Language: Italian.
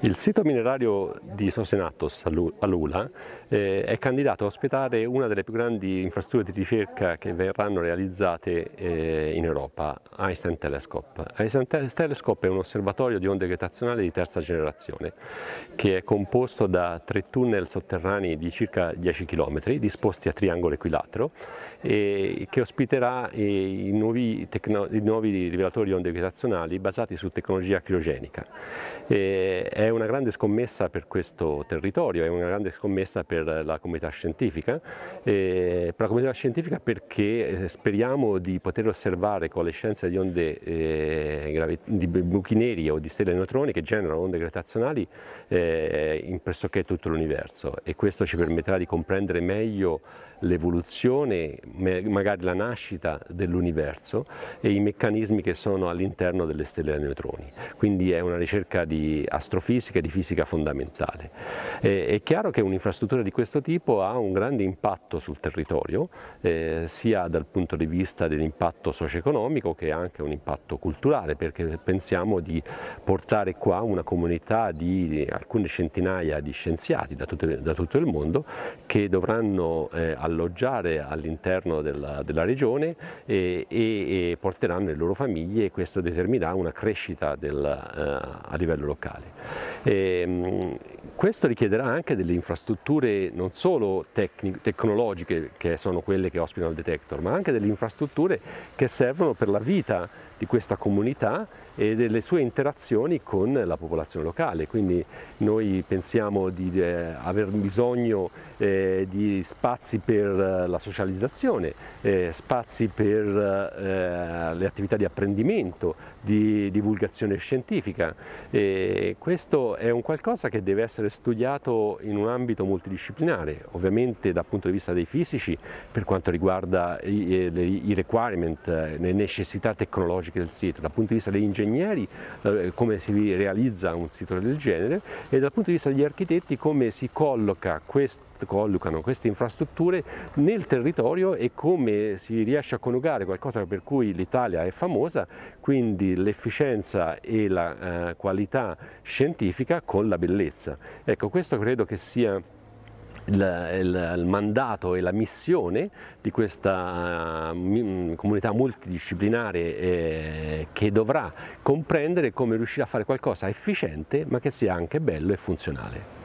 Il sito minerario di Sosenatos a Lula eh, è candidato a ospitare una delle più grandi infrastrutture di ricerca che verranno realizzate eh, in Europa, Einstein Telescope. Einstein Telescope è un osservatorio di onde gravitazionali di terza generazione che è composto da tre tunnel sotterranei di circa 10 km disposti a triangolo equilatero e che ospiterà eh, i nuovi, i nuovi rivelatori di onde gravitazionali basati su tecnologia criogenica. E è una grande scommessa per questo territorio, è una grande scommessa per la comunità scientifica, per la comunità scientifica perché eh, speriamo di poter osservare con le scienze di onde eh, di buchi neri o di stelle neutroni che generano onde gravitazionali eh, in pressoché tutto l'universo e questo ci permetterà di comprendere meglio l'evoluzione, magari la nascita dell'universo e i meccanismi che sono all'interno delle stelle neutroni. Quindi è una ricerca di astrofisica fisica e di fisica fondamentale. Eh, è chiaro che un'infrastruttura di questo tipo ha un grande impatto sul territorio, eh, sia dal punto di vista dell'impatto socio-economico che anche un impatto culturale, perché pensiamo di portare qua una comunità di alcune centinaia di scienziati da tutto, da tutto il mondo che dovranno eh, alloggiare all'interno della, della, regione e, e, e, porteranno le loro famiglie e questo determinerà una crescita del, eh, a livello locale. eh, Questo richiederà anche delle infrastrutture non solo tecnologiche, che sono quelle che ospitano il detector, ma anche delle infrastrutture che servono per la vita di questa comunità e delle sue interazioni con la popolazione locale. Quindi noi pensiamo di eh, aver bisogno eh, di spazi per la socializzazione, eh, spazi per eh, le attività di apprendimento, di divulgazione scientifica. questo è un qualcosa che deve essere studiato in un ambito multidisciplinare, ovviamente dal punto di vista dei fisici per quanto riguarda i, eh, i requirement, eh, le necessità tecnologiche del sito, dal punto di vista degli ingegneri eh, come si realizza un sito del genere e dal punto di vista degli architetti come si colloca questo collocano queste infrastrutture nel territorio e come si riesce a coniugare qualcosa per cui l'Italia è famosa, quindi l'efficienza e la eh, qualità scientifica con la bellezza. Ecco, questo credo che sia il, il, il, mandato e la missione di questa uh, comunità multidisciplinare eh, che dovrà comprendere come riuscire a fare qualcosa efficiente ma che sia anche bello e funzionale.